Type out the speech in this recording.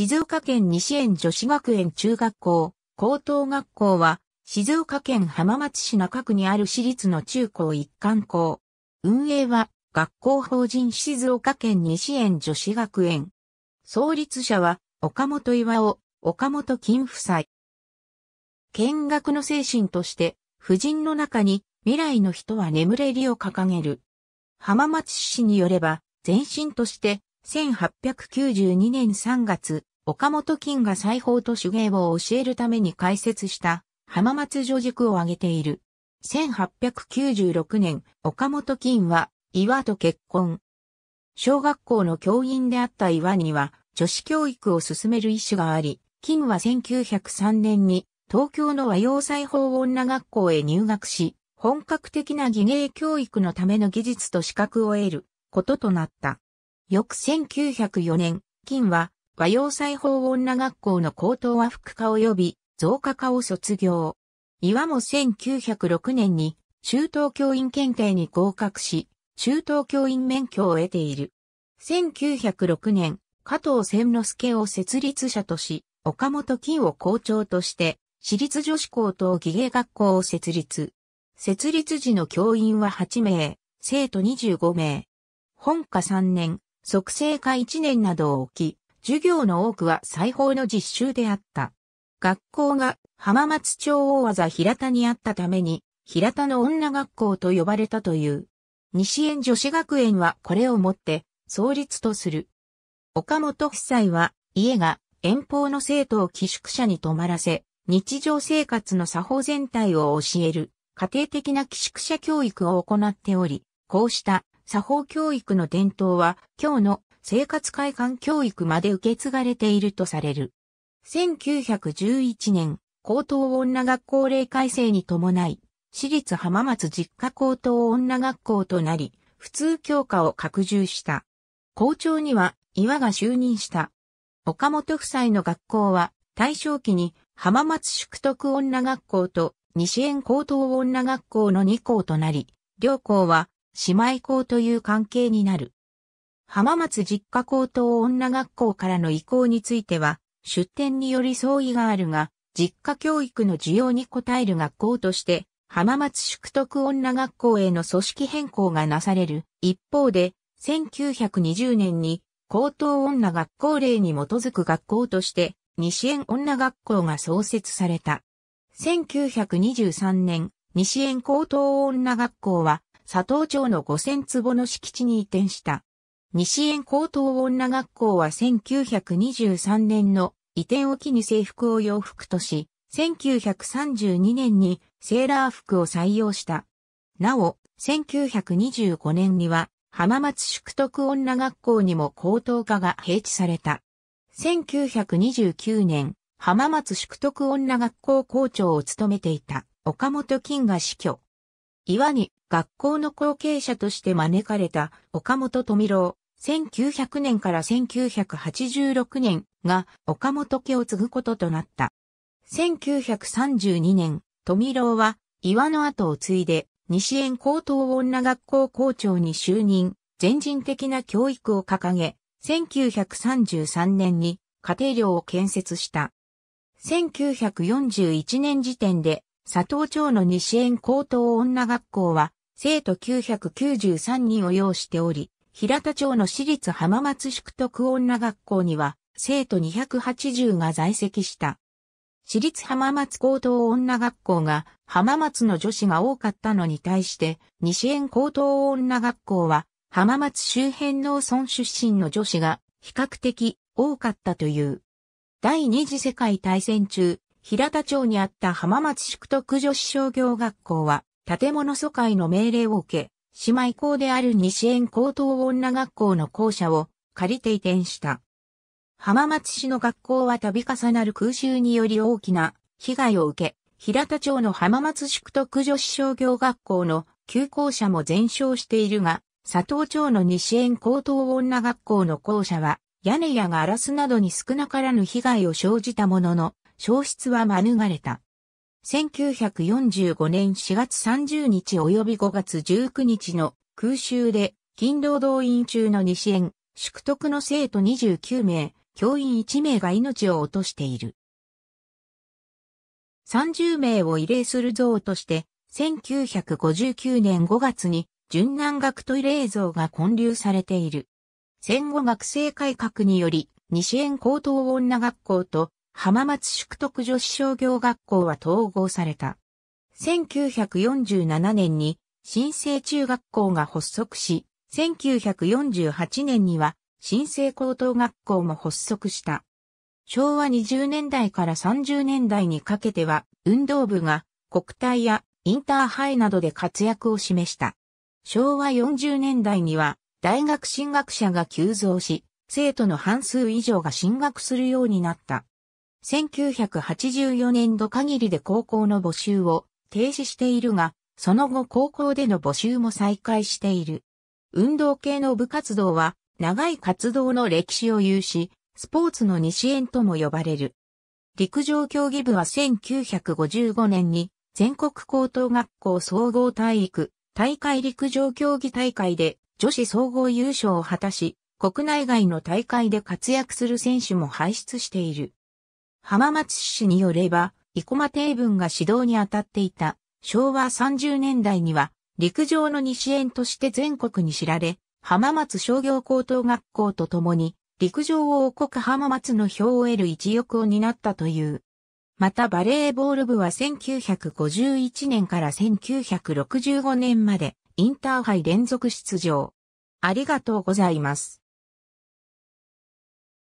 静岡県西園女子学園中学校、高等学校は、静岡県浜松市中区にある私立の中高一貫校。運営は、学校法人静岡県西園女子学園。創立者は、岡本岩尾、岡本金夫妻。見学の精神として、婦人の中に未来の人は眠れりを掲げる。浜松市によれば、前身として1892年3月、岡本金が裁縫と手芸を教えるために開設した浜松女塾を挙げている。1896年、岡本金は岩と結婚。小学校の教員であった岩には女子教育を進める意思があり、金は1903年に東京の和洋裁縫女学校へ入学し、本格的な技芸教育のための技術と資格を得ることとなった。翌1904年、金は和洋裁縫女学校の高等和服科及び造加科を卒業。岩も1906年に中等教員検定に合格し、中等教員免許を得ている。1906年、加藤千之助を設立者とし、岡本金を校長として、私立女子高等技芸学校を設立。設立時の教員は8名、生徒25名。本科3年、即成科1年などを置き、授業の多くは裁縫の実習であった。学校が浜松町大技平田にあったために、平田の女学校と呼ばれたという。西園女子学園はこれをもって創立とする。岡本夫妻は家が遠方の生徒を寄宿舎に泊まらせ、日常生活の作法全体を教える家庭的な寄宿舎教育を行っており、こうした作法教育の伝統は今日の生活会館教育まで受け継がれているとされる。1911年、高等女学校令改正に伴い、私立浜松実家高等女学校となり、普通教科を拡充した。校長には岩が就任した。岡本夫妻の学校は大正期に浜松宿徳女学校と西園高等女学校の2校となり、両校は姉妹校という関係になる。浜松実家高等女学校からの移行については、出展により相違があるが、実家教育の需要に応える学校として、浜松宿徳女学校への組織変更がなされる。一方で、1920年に高等女学校令に基づく学校として、西園女学校が創設された。1923年、西園高等女学校は、佐藤町の5000坪の敷地に移転した。西園高等女学校は1923年の移転を機に制服を洋服とし、1932年にセーラー服を採用した。なお、1925年には浜松宿徳女学校にも高等科が併置された。1929年、浜松宿徳女学校校長を務めていた岡本金が死去。岩に学校の後継者として招かれた岡本富郎、1900年から1986年が岡本家を継ぐこととなった。1932年、富郎は岩の後を継いで西園高等女学校校長に就任、全人的な教育を掲げ、1933年に家庭寮を建設した。1941年時点で佐藤町の西園高等女学校は生徒993人を要しており、平田町の私立浜松宿徳女学校には、生徒280が在籍した。私立浜松高等女学校が浜松の女子が多かったのに対して、西園高等女学校は浜松周辺農村出身の女子が比較的多かったという。第二次世界大戦中、平田町にあった浜松宿徳女子商業学校は建物疎開の命令を受け、姉妹校である西園高等女学校の校舎を借りて移転した。浜松市の学校は度重なる空襲により大きな被害を受け、平田町の浜松宿徳女子商業学校の旧校舎も全焼しているが、佐藤町の西園高等女学校の校舎は、屋根やガラスなどに少なからぬ被害を生じたものの、消失は免れた。1945年4月30日及び5月19日の空襲で勤労動員中の西園、宿徳の生徒29名、教員1名が命を落としている。30名を慰霊する像として、1959年5月に、順南学徒慰霊像が建立されている。戦後学生改革により、西園高等女学校と浜松宿徳女子商業学校は統合された。1947年に新生中学校が発足し、1948年には新生高等学校も発足した。昭和20年代から30年代にかけては運動部が国体やインターハイなどで活躍を示した。昭和40年代には大学進学者が急増し、生徒の半数以上が進学するようになった。1984年度限りで高校の募集を停止しているが、その後高校での募集も再開している。運動系の部活動は長い活動の歴史を有し、スポーツの西園とも呼ばれる。陸上競技部は1955年に全国高等学校総合体育大会陸上競技大会で女子総合優勝を果たし、国内外の大会で活躍する選手も輩出している。浜松市によれば、生駒定文が指導に当たっていた昭和30年代には陸上の西園として全国に知られ、浜松商業高等学校とともに陸上王国浜松の票を得る一翼を担ったという。またバレーボール部は1951年から1965年までインターハイ連続出場。ありがとうございます。